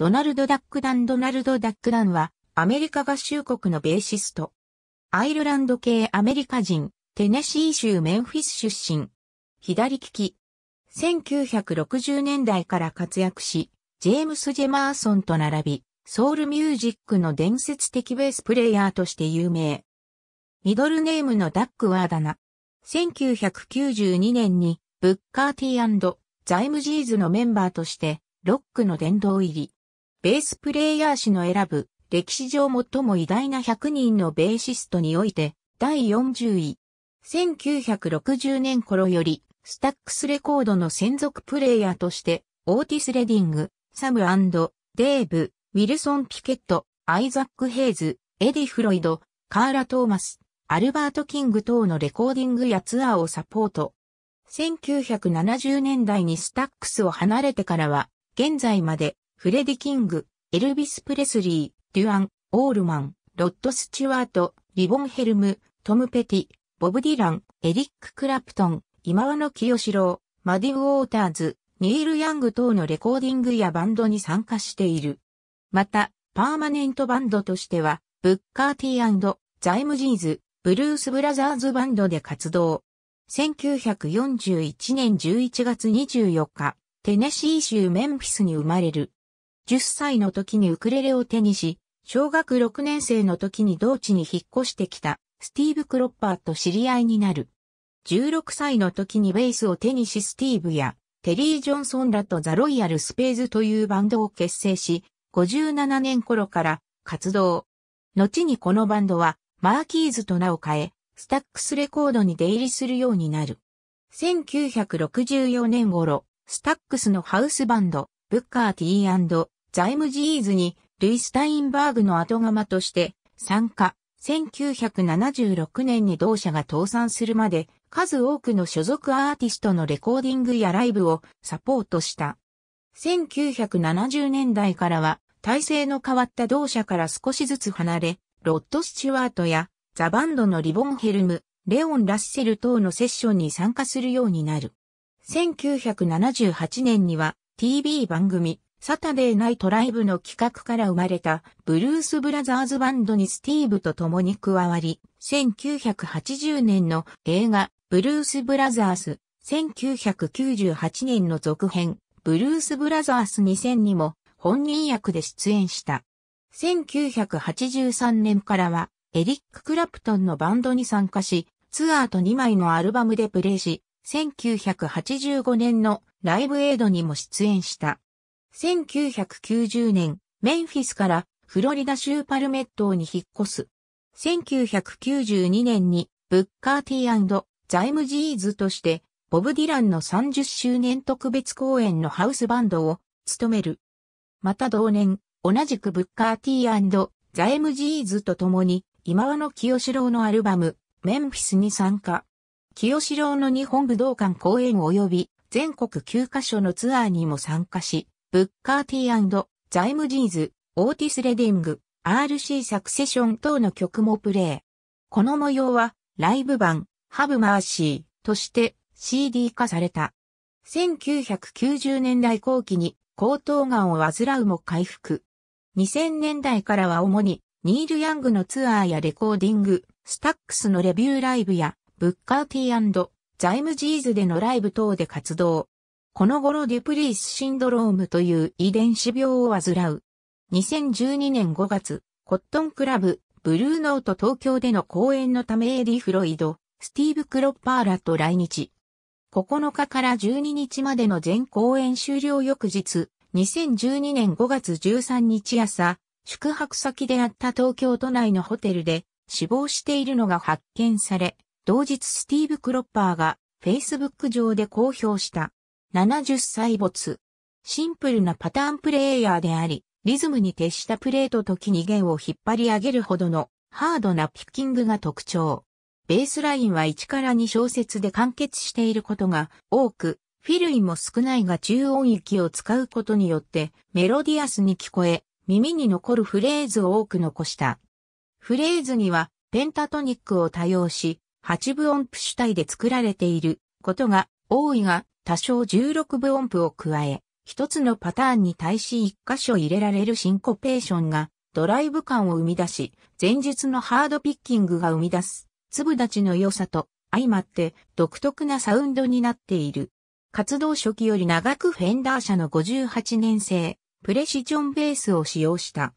ドナルド・ダックダンドナルド・ダックダンは、アメリカ合衆国のベーシスト。アイルランド系アメリカ人、テネシー州メンフィス出身。左利き。1960年代から活躍し、ジェームス・ジェマーソンと並び、ソウルミュージックの伝説的ベースプレイヤーとして有名。ミドルネームのダックワーダナ。1992年に、ブッカーティーイム・ジーズのメンバーとして、ロックの殿堂入り。ベースプレイヤー誌の選ぶ歴史上最も偉大な100人のベーシストにおいて第40位。1960年頃よりスタックスレコードの専属プレイヤーとしてオーティス・レディング、サムデーブ、ウィルソン・ピケット、アイザック・ヘイズ、エディ・フロイド、カーラ・トーマス、アルバート・キング等のレコーディングやツアーをサポート。1970年代にスタックスを離れてからは、現在までフレディ・キング、エルビス・プレスリー、デュアン、オールマン、ロッド・スチュワート、リボン・ヘルム、トム・ペティ、ボブ・ディラン、エリック・クラプトン、今和の清志郎、マディ・ウォーターズ、ニール・ヤング等のレコーディングやバンドに参加している。また、パーマネントバンドとしては、ブッカー・ティーザイム・ジーズ、ブルース・ブラザーズバンドで活動。1941年11月24日、テネシー州メンフィスに生まれる。10歳の時にウクレレを手にし、小学6年生の時に同地に引っ越してきたスティーブ・クロッパーと知り合いになる。16歳の時にベースを手にしスティーブやテリー・ジョンソンらとザ・ロイヤル・スペーズというバンドを結成し、57年頃から活動。後にこのバンドはマーキーズと名を変え、スタックスレコードに出入りするようになる。1964年頃、スタックスのハウスバンド、ブッカー T& ザイムジーズにルイ・スタインバーグの後釜として参加。1976年に同社が倒産するまで数多くの所属アーティストのレコーディングやライブをサポートした。1970年代からは体制の変わった同社から少しずつ離れ、ロッド・スチュワートやザ・バンドのリボン・ヘルム、レオン・ラッセル等のセッションに参加するようになる。1978年には TV 番組、サタデーナイトライブの企画から生まれたブルース・ブラザーズバンドにスティーブと共に加わり、1980年の映画ブルース・ブラザース、1998年の続編ブルース・ブラザース2000にも本人役で出演した。1983年からはエリック・クラプトンのバンドに参加し、ツアーと2枚のアルバムでプレイし、1985年のライブエイドにも出演した。1990年、メンフィスからフロリダ州パルメットに引っ越す。1992年にブッカーテ T& ザイムジーズとしてボブ・ディランの30周年特別公演のハウスバンドを務める。また同年、同じくブッカーテ T& ザイムジーズと共に今和の清志郎のアルバムメンフィスに参加。清志郎の日本武道館公演及び全国9カ所のツアーにも参加し、ブッカー T& ザイムジーズ、オーティス・レディング、RC サクセション等の曲もプレイ。この模様はライブ版ハブ・マーシーとして CD 化された。1990年代後期に高頭がんを患うも回復。2000年代からは主にニール・ヤングのツアーやレコーディング、スタックスのレビューライブやブッカー T& ザイムジーズでのライブ等で活動。この頃デュプリースシンドロームという遺伝子病を患う。2012年5月、コットンクラブ、ブルーノート東京での公演のためエディ・フロイド、スティーブ・クロッパーラと来日。9日から12日までの全公演終了翌日、2012年5月13日朝、宿泊先であった東京都内のホテルで死亡しているのが発見され、同日スティーブ・クロッパーが Facebook 上で公表した70歳没。シンプルなパターンプレイヤーであり、リズムに徹したプレート時に弦を引っ張り上げるほどのハードなピッキングが特徴。ベースラインは1から2小節で完結していることが多く、フィルインも少ないが中音域を使うことによってメロディアスに聞こえ、耳に残るフレーズを多く残した。フレーズにはペンタトニックを多用し、8分音符主体で作られていることが多いが、多少16分音符を加え、一つのパターンに対し一箇所入れられるシンコペーションがドライブ感を生み出し、前述のハードピッキングが生み出す粒立ちの良さと相まって独特なサウンドになっている。活動初期より長くフェンダー社の58年生、プレシジョンベースを使用した。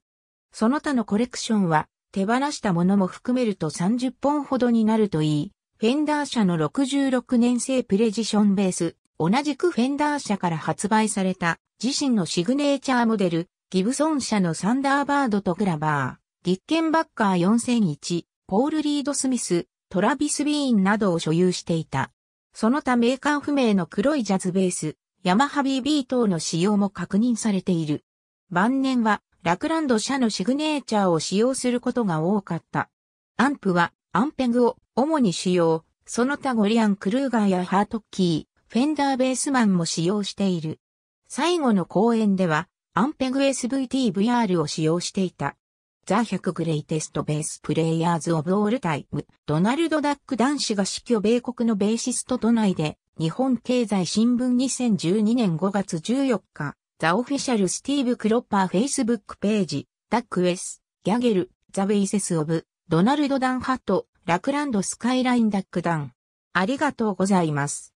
その他のコレクションは手放したものも含めると30本ほどになるといい、フェンダー社の66年製プレジションベース、同じくフェンダー社から発売された自身のシグネーチャーモデル、ギブソン社のサンダーバードとグラバー、ギッケンバッカー4001、ポール・リード・スミス、トラビス・ビーンなどを所有していた。その他メーカー不明の黒いジャズベース、ヤマハビービー等の使用も確認されている。晩年はラクランド社のシグネーチャーを使用することが多かった。アンプはアンペグを主に使用、その他ゴリアン・クルーガーやハートッキー、フェンダーベースマンも使用している。最後の公演では、アンペグ SVT-VR を使用していた。ザ100グレイテストベースプレイヤーズオブオールタイム。ドナルド・ダック男子が死去米国のベーシスト都内で、日本経済新聞2012年5月14日。ザ・オフィシャル・スティーブ・クロッパー・フェイスブックページ、ダック・ウェス、ギャゲル、ザ・ベイセス・オブ、ドナルド・ダンハット、ラクランド・スカイライン・ダック・ダン。ありがとうございます。